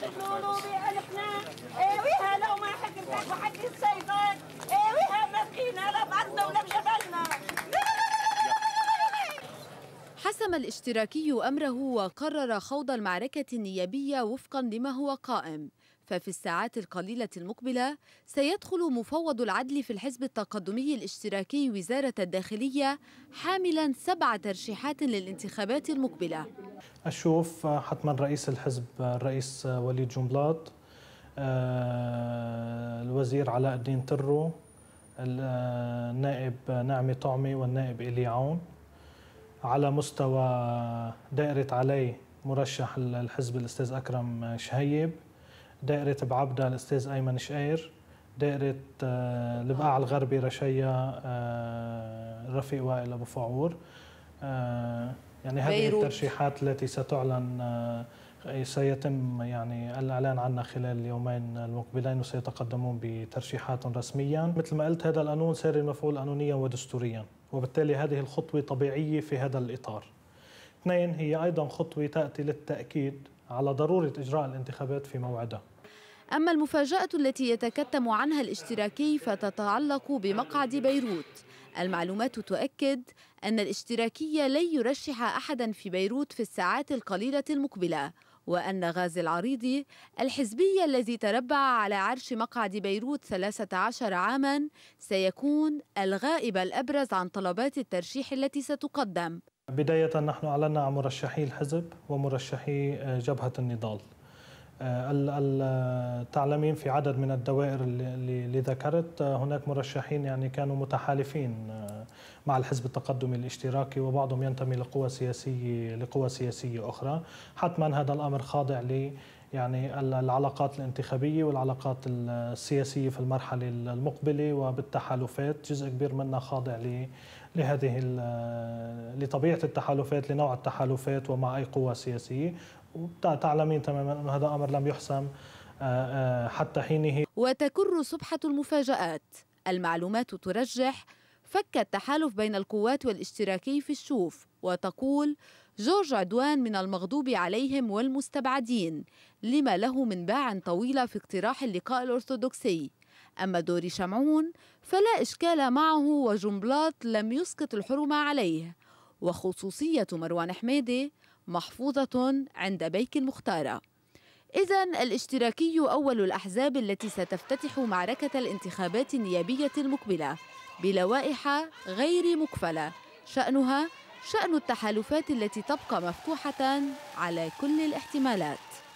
بان احنا حكمتك ما لا ولا بجبلنا حسم الاشتراكي امره وقرر خوض المعركه النيابيه وفقا لما هو قائم ففي الساعات القليلة المقبلة سيدخل مفوض العدل في الحزب التقدمي الاشتراكي وزارة الداخلية حاملا سبع ترشيحات للانتخابات المقبلة أشوف حتما رئيس الحزب الرئيس وليد جنبلاط آه، الوزير علاء الدين ترو النائب آه، نعمي طعمي والنائب إلي عون على مستوى دائرة علي مرشح الحزب الأستاذ أكرم شهيب دائرة بعبدة الأستاذ أيمن شقير دائرة البقاع آه، آه. الغربي رشيا الرفيق آه، وائل أبو فعور يعني هذه الترشيحات التي ستعلن سيتم يعني الاعلان عنها خلال اليومين المقبلين وسيتقدمون بترشيحات رسميا مثل ما قلت هذا القانون سير المفعول قانونيا ودستوريا وبالتالي هذه الخطوه طبيعيه في هذا الاطار اثنين هي ايضا خطوه تاتي للتاكيد على ضروره اجراء الانتخابات في موعدها أما المفاجأة التي يتكتم عنها الاشتراكي فتتعلق بمقعد بيروت المعلومات تؤكد أن الاشتراكي لن يرشح أحدا في بيروت في الساعات القليلة المقبلة وأن غازي العريضي الحزبي الذي تربع على عرش مقعد بيروت 13 عاما سيكون الغائب الأبرز عن طلبات الترشيح التي ستقدم بداية نحن أعلنا عن مرشحي الحزب ومرشحي جبهة النضال آه، التعلمين في عدد من الدوائر اللي ذكرت آه، هناك مرشحين يعني كانوا متحالفين آه، مع الحزب التقدمي الاشتراكي وبعضهم ينتمي لقوى سياسيه لقوى سياسيه اخرى حتما هذا الامر خاضع ل يعني العلاقات الانتخابيه والعلاقات السياسيه في المرحله المقبله وبالتحالفات جزء كبير منها خاضع لهذه لطبيعه التحالفات لنوع التحالفات ومع اي قوى سياسيه وتعلمين تماما أن هذا أمر لم يحسم آه، آه، حتى حينه وتكر سبحة المفاجآت المعلومات ترجح فك التحالف بين القوات والاشتراكي في الشوف وتقول جورج عدوان من المغضوب عليهم والمستبعدين لما له من باع طويلة في اقتراح اللقاء الأرثوذكسي أما دوري شمعون فلا إشكال معه وجنبلاط لم يسقط الحرمة عليه وخصوصية مروان حميدة محفوظة عند بيك المختارة إذا الاشتراكي أول الأحزاب التي ستفتتح معركة الانتخابات النيابية المقبلة بلوائح غير مكفلة شأنها شأن التحالفات التي تبقى مفتوحة على كل الاحتمالات